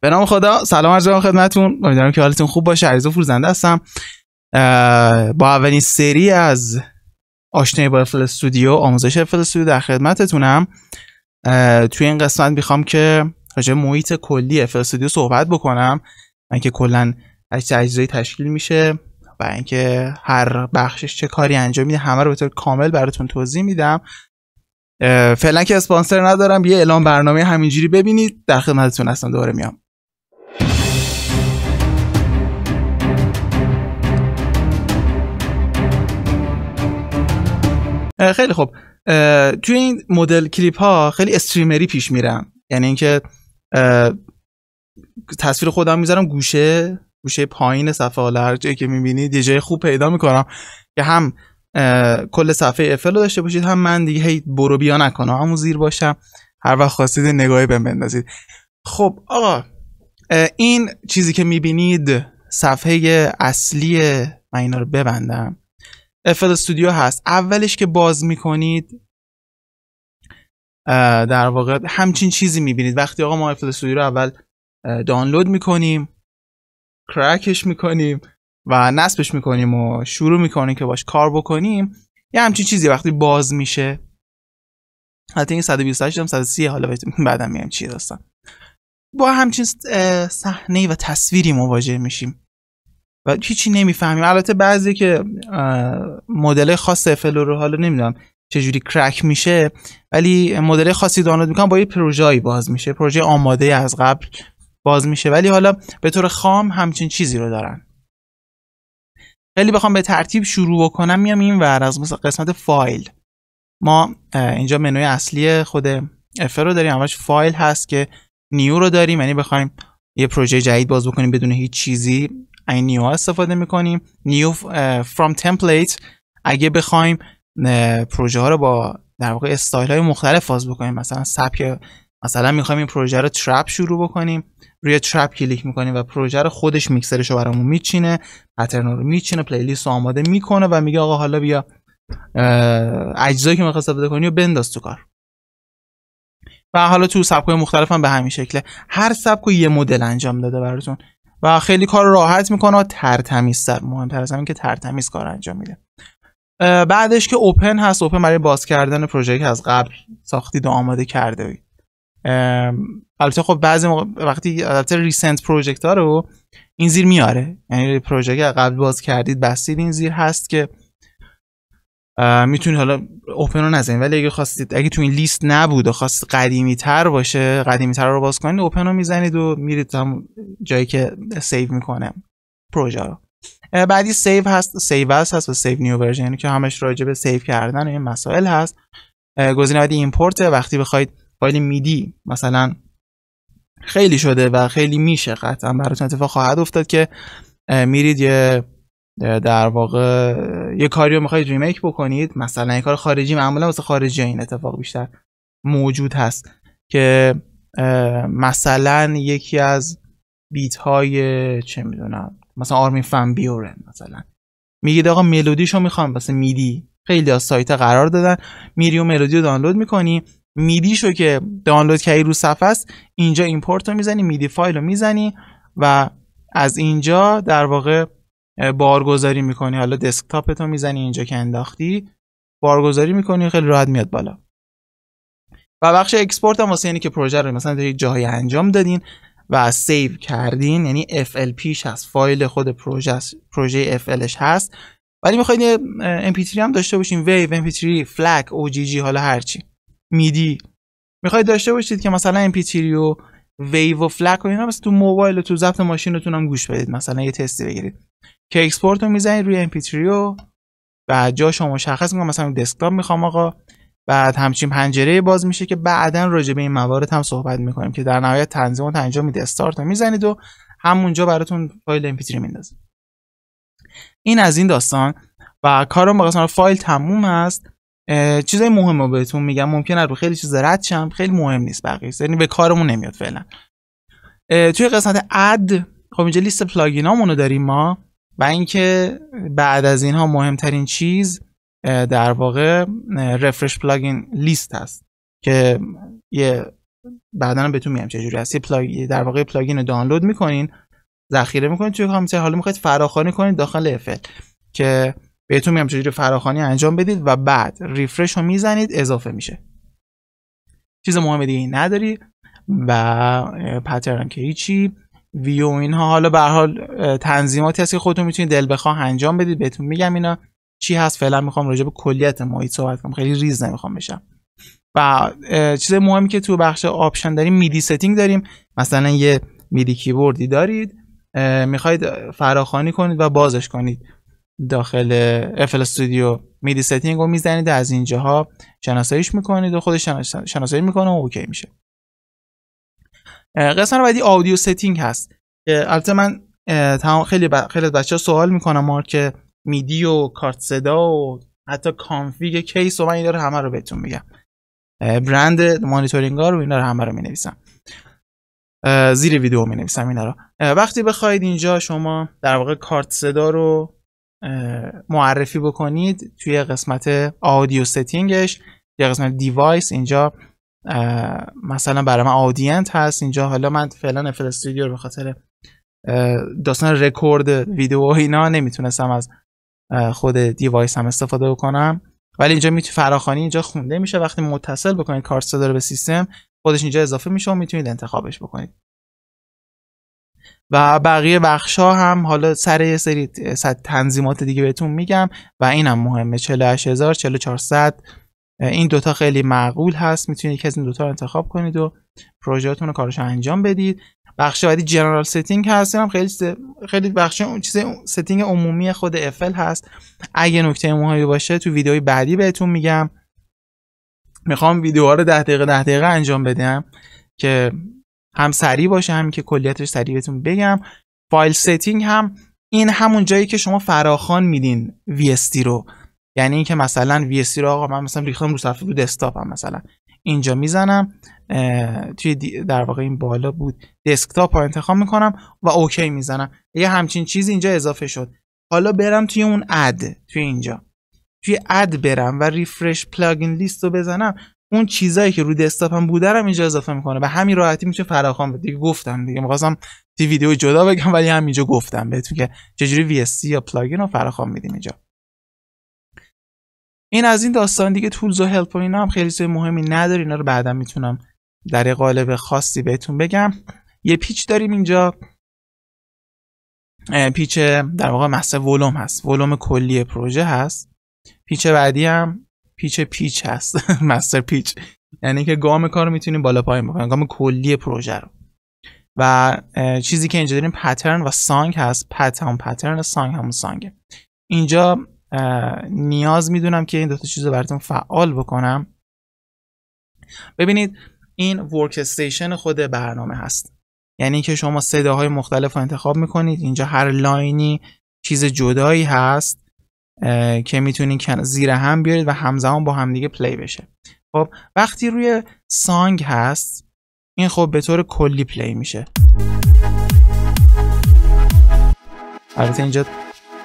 به خدا سلام عرض خدمتون، خدمتتون امیدوارم که حالتون خوب باشه عریض فرزنده هستم با اولین سری از آشنایی با افل استودیو آموزش افل استودیو در خدمتتونم توی این قسمت میخوام که راجع محیط کلی افل استودیو صحبت بکنم من که کلا از اجزایی تشکیل میشه و اینکه هر بخشش چه کاری انجام میده همه رو به طور کامل براتون توضیح میدم فعلا که اسپانسر ندارم یه اعلام برنامه همینجوری ببینید در خدمتتون هستم دوباره میام خیلی خوب توی این مدل کلیپ ها خیلی استریمری پیش میرم یعنی اینکه تصویر خودم میذارم گوشه گوشه پایین صفحه حالا هر جایی که میبینید یه جای خوب پیدا میکنم که هم کل صفحه افل رو داشته باشید هم من دیگه هی برو بیا نکنم همون زیر باشم هر وقت خواستید نگاهی من بندازید خب آقا این چیزی که میبینید صفحه اصلی من اینا رو ببندم FL استودیو هست اولش که باز میکنید در واقع همچین چیزی میبینید وقتی آقا ما FL استودیو رو اول دانلود میکنیم کرکش میکنیم و نصبش میکنیم و شروع میکنیم که باش کار بکنیم یه همچین چیزی وقتی باز میشه حتی این 128 هم 130 حالا بعدم میام چی داستان با همچین صحنه و تصویری مواجه میشیم و هیچی نمیفهمیم البته بعضی که مدل خاص افل رو حالا نمیدونم چجوری کرک میشه ولی مدل خاصی دانلود میکنم با یه پروژه‌ای باز میشه پروژه آماده از قبل باز میشه ولی حالا به طور خام همچین چیزی رو دارن خیلی بخوام به ترتیب شروع بکنم میام این ور از قسمت فایل ما اینجا منوی اصلی خود اف رو داریم اماش فایل هست که نیو رو داریم یعنی بخوایم یه پروژه جدید باز بکنیم بدون هیچ چیزی این نیو استفاده میکنیم نیو فرام تمپلیت اگه بخوایم پروژه ها رو با در واقع استایل های مختلف فاز بکنیم مثلا سبک مثلا میخوایم این پروژه رو ترپ شروع بکنیم روی ترپ کلیک میکنیم و پروژه رو خودش میکسرش رو برامون میچینه پترن رو میچینه پلیلیست رو آماده میکنه و میگه آقا حالا بیا اجزایی که میخواست استفاده کنی و بنداز تو کار و حالا تو های مختلف هم به همین شکله هر سبک یه مدل انجام داده براتون و خیلی کار راحت میکنه و ترتمیزتر مهمتر از همین که ترتمیز کار انجام میده بعدش که اوپن هست اوپن برای باز کردن پروژه که از قبل ساختید و آماده کرده البته خب بعضی موقع وقتی البته ریسنت پروژکت ها رو این زیر میاره یعنی پروژه که قبل باز کردید بستید این زیر هست که میتونید حالا اوپن رو نزنید ولی اگه خواستید اگه تو این لیست نبود و خواست قدیمی تر باشه قدیمی تر رو باز کنید اوپن رو میزنید و میرید هم جایی که سیو میکنه پروژه رو بعدی سیو هست سیو هست هست و سیو نیو ورژن که همش راجع به سیو کردن و این مسائل هست گزینه بعدی ایمپورت وقتی بخواید فایل میدی مثلا خیلی شده و خیلی میشه قطعا براتون اتفاق خواهد افتاد که میرید یه در واقع یه کاری رو میخواید ریمیک بکنید مثلا یه کار خارجی معمولا واسه خارجی این اتفاق بیشتر موجود هست که مثلا یکی از بیت های چه میدونم مثلا آرمین فن بیورن مثلا میگید آقا ملودیشو میخوام واسه میدی خیلی از سایت قرار دادن میری و ملودی رو دانلود میکنی شو که دانلود کردی رو صفحه است اینجا ایمپورت رو میزنی میدی فایل رو میزنی و از اینجا در واقع بارگذاری میکنی حالا دسکتاپ تو میزنی اینجا که انداختی بارگذاری میکنی خیلی راحت میاد بالا و بخش اکسپورت هم واسه یعنی که پروژه رو مثلا در جایی انجام دادین و سیو کردین یعنی FLP هست فایل خود پروژه پروژه FLش هست ولی میخواید MP3 هم داشته باشین ویو MP3 فلک OGG حالا هرچی میدی میخواید داشته باشید که مثلا MP3 و ویو و فلک و اینا مثلا تو موبایل و تو ضبط ماشینتون هم گوش بدید مثلا یه تستی بگیرید که اکسپورت رو میزنید روی mp3 و بعد شما مشخص میکنم مثلا دسکتاپ میخوام آقا بعد همچین پنجره باز میشه که بعدا راجع به این موارد هم صحبت میکنیم که در نهایت تنظیم و انجام میده استارت رو میزنید و همونجا براتون فایل mp3 این از این داستان و کارم با فایل تموم است چیزای مهم رو بهتون میگم ممکنه رو خیلی چیز رد شم خیلی مهم نیست بقیه یعنی به کارمون نمیاد فعلا توی قسمت اد خب اینجا لیست پلاگینامون رو داریم ما و اینکه بعد از اینها مهمترین چیز در واقع رفرش پلاگین لیست هست که یه بعدا بهتون میگم چه هست در واقع پلاگین رو دانلود میکنین ذخیره میکنین توی کامپیوتر حالا میخواید فراخوانی کنید داخل افل که بهتون میگم چجوری فراخوانی انجام بدید و بعد ریفرش رو میزنید اضافه میشه چیز مهم دیگه نداری و پترن که هیچی ویو اینها حالا به حال تنظیماتی هست که خودتون میتونید دل بخواه انجام بدید بهتون میگم اینا چی هست فعلا میخوام راجع به کلیت محیط صحبت کنم خیلی ریز نمیخوام بشم و چیز مهمی که تو بخش آپشن داریم میدی ستینگ داریم مثلا یه میدی کیبوردی دارید میخواید فراخانی کنید و بازش کنید داخل افل استودیو میدی ستینگ رو میزنید از اینجاها شناساییش میکنید و خودش شناسایی میکنه و اوکی میشه قسمت بعدی آودیو ستینگ هست البته من تمام خیلی خیلی بچه سوال میکنم مارک میدی و کارت صدا و حتی کانفیگ کیس و من اینا رو همه رو بهتون میگم برند مانیتورینگ ها رو اینا رو همه رو مینویسم زیر ویدیو مینویسم این رو وقتی بخواید اینجا شما در واقع کارت صدا رو معرفی بکنید توی قسمت آدیو ستینگش یا قسمت دیوایس اینجا مثلا برای من آدینت هست اینجا حالا من فعلا افل استودیو رو به خاطر داستان رکورد ویدیو و اینا نمیتونستم از خود دیوایس هم استفاده بکنم ولی اینجا میتونید فراخوانی اینجا خونده میشه وقتی متصل بکنید کارت صدا به سیستم خودش اینجا اضافه میشه و میتونید انتخابش بکنید و بقیه بخش ها هم حالا سر یه سری تنظیمات دیگه بهتون میگم و اینم مهمه 48000 4400 این دوتا خیلی معقول هست میتونید یکی از این دوتا رو انتخاب کنید و پروژهاتون رو کارش انجام بدید بخش بعدی جنرال ستینگ هست هم خیلی خیلی بخش چیز ستینگ عمومی خود افل هست اگه نکته مهمی باشه تو ویدیو بعدی بهتون میگم میخوام ویدیوها رو ده دقیقه ده دقیقه انجام بدم که هم سریع باشه هم که کلیتش سریع بهتون بگم فایل ستینگ هم این همون جایی که شما فراخان میدین VST رو یعنی اینکه مثلا سی رو آقا من مثلا ریختم رو صفحه رو دسکتاپم مثلا اینجا میزنم توی در واقع این بالا بود دسکتاپ رو انتخاب میکنم و اوکی میزنم یه همچین چیزی اینجا اضافه شد حالا برم توی اون اد توی اینجا توی اد برم و ریفرش پلاگین لیست رو بزنم اون چیزایی که رو دسکتاپم بوده رو اینجا اضافه میکنه و همین راحتی میشه فراخوان بده دیگه گفتم دیگه میخواستم تو ویدیو جدا بگم ولی همینجا گفتم بهتون که چجوری VSC یا پلاگین رو فراخوان میدیم اینجا این از این داستان دیگه تولز و هلپ و اینا هم خیلی چیز مهمی نداره اینا رو بعدا میتونم در قالب خاصی بهتون بگم یه پیچ داریم اینجا پیچ در واقع مستر ولوم هست ولوم کلی پروژه هست پیچ بعدی هم پیچ پیچ هست مستر پیچ یعنی که گام کار میتونیم بالا پایین بکنیم گام کلی پروژه رو و چیزی که اینجا داریم پترن و سانگ هست پترن پترن سانگ همون سانگه اینجا نیاز میدونم که این دوتا چیز رو براتون فعال بکنم ببینید این ورک خود برنامه هست یعنی که شما صداهای مختلف رو انتخاب میکنید اینجا هر لاینی چیز جدایی هست که میتونید زیر هم بیارید و همزمان با همدیگه پلی بشه خب وقتی روی سانگ هست این خب به طور کلی پلی میشه البته اینجا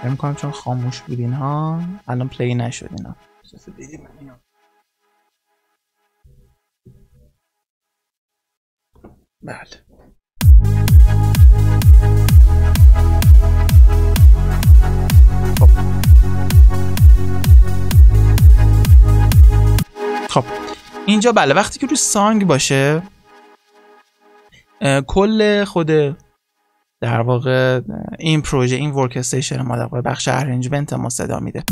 فکر کنم چون خاموش بود ها الان پلی نشد اینا بله خب. خب اینجا بله وقتی که روی سانگ باشه کل خود در واقع این پروژه این ورکستیشن ما در واقع بخش ارنجمنت ما صدا میده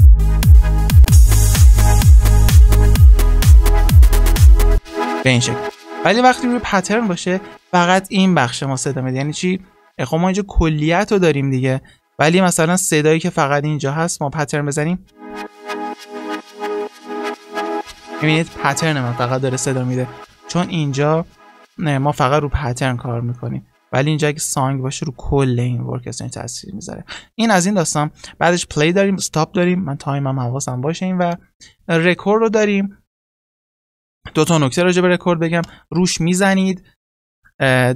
به این شکل ولی وقتی روی پترن باشه فقط این بخش ما صدا میده یعنی چی خب ما اینجا کلیت رو داریم دیگه ولی مثلا صدایی که فقط اینجا هست ما پترن بزنیم میبینید پترن ما فقط داره صدا میده چون اینجا نه ما فقط رو پترن کار میکنیم ولی اینجا اگه سانگ باشه رو کل این ورک تاثیر میذاره این از این داستان بعدش پلی داریم استاپ داریم من هم حواسم باشه این و رکورد رو داریم دو تا نکته راجع به رکورد بگم روش میزنید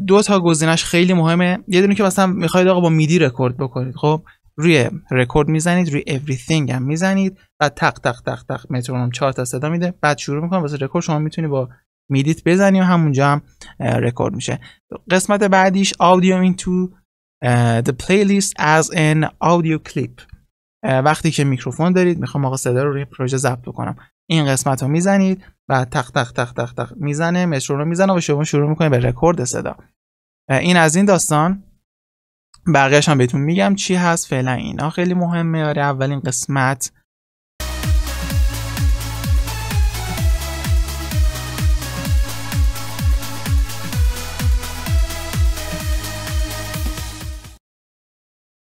دو تا گزینش خیلی مهمه یه دونه که مثلا میخواید آقا با میدی رکورد بکنید خب روی رکورد میزنید روی everything هم میزنید بعد تق تق تق تق مترونوم چهار تا صدا میده بعد شروع میکنه واسه رکورد شما میتونی با میدیت و همونجا هم رکورد میشه قسمت بعدیش audio into the playlist as an audio clip وقتی که میکروفون دارید میخوام آقا صدا رو روی پروژه ضبط کنم. این قسمت رو میزنید و تخ تخ تخ تخ تخ میزنه مترو رو میزنه و شما شروع میکنید به رکورد صدا این از این داستان بقیهش هم بهتون میگم چی هست فعلا اینا خیلی مهمه آره اولین قسمت